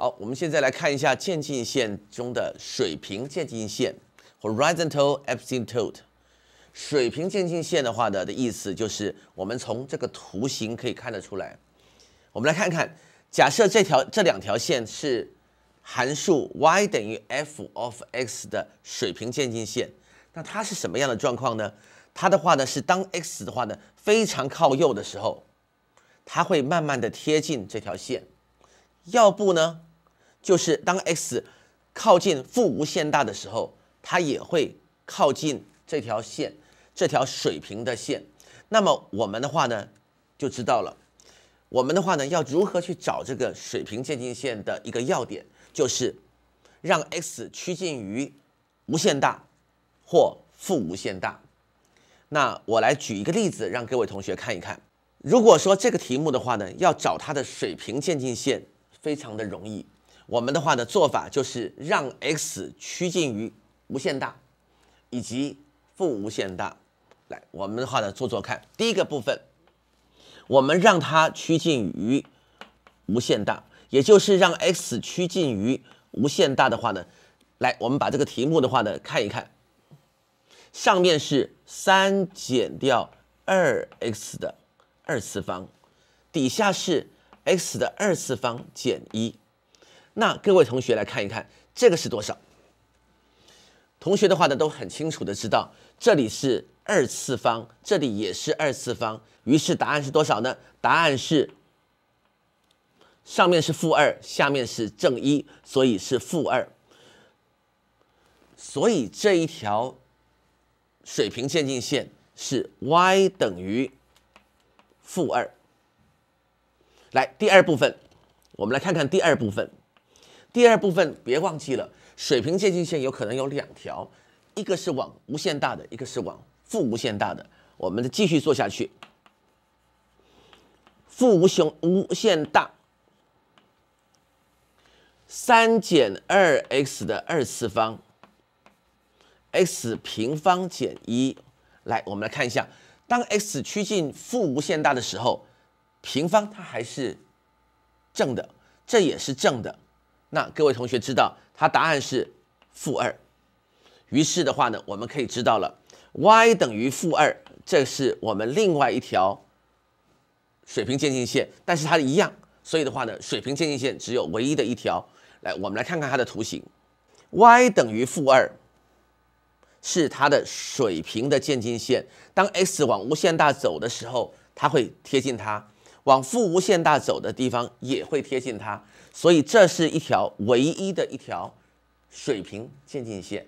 好，我们现在来看一下渐近线中的水平渐近线 （horizontal asymptote）。水平渐近线的话呢的意思就是，我们从这个图形可以看得出来。我们来看看，假设这条这两条线是函数 y 等于 f of x 的水平渐近线，那它是什么样的状况呢？它的话呢是当 x 的话呢非常靠右的时候，它会慢慢的贴近这条线，要不呢？就是当 x 靠近负无限大的时候，它也会靠近这条线，这条水平的线。那么我们的话呢，就知道了。我们的话呢，要如何去找这个水平渐近线的一个要点，就是让 x 趋近于无限大或负无限大。那我来举一个例子，让各位同学看一看。如果说这个题目的话呢，要找它的水平渐近线，非常的容易。我们的话的做法就是让 x 趋近于无限大，以及负无限大。来，我们的话呢，做做看。第一个部分，我们让它趋近于无限大，也就是让 x 趋近于无限大的话呢，来，我们把这个题目的话呢，看一看。上面是三减掉二 x 的二次方，底下是 x 的二次方减一。那各位同学来看一看，这个是多少？同学的话呢，都很清楚的知道，这里是二次方，这里也是二次方，于是答案是多少呢？答案是上面是负二，下面是正一，所以是负二。所以这一条水平渐进线是 y 等于负二。来，第二部分，我们来看看第二部分。第二部分别忘记了，水平渐近线有可能有两条，一个是往无限大的，一个是往负无限大的。我们继续做下去，负无穷无限大，三减二 x 的二次方，x 平方减一。来，我们来看一下，当 x 趋近负无限大的时候，平方它还是正的，这也是正的。那各位同学知道，它答案是负二。于是的话呢，我们可以知道了，y 等于负二，这是我们另外一条水平渐进线。但是它一样，所以的话呢，水平渐进线只有唯一的一条。来，我们来看看它的图形，y 等于负二，是它的水平的渐进线。当 x 往无限大走的时候，它会贴近它；往负无限大走的地方，也会贴近它。所以，这是一条唯一的一条水平渐进线。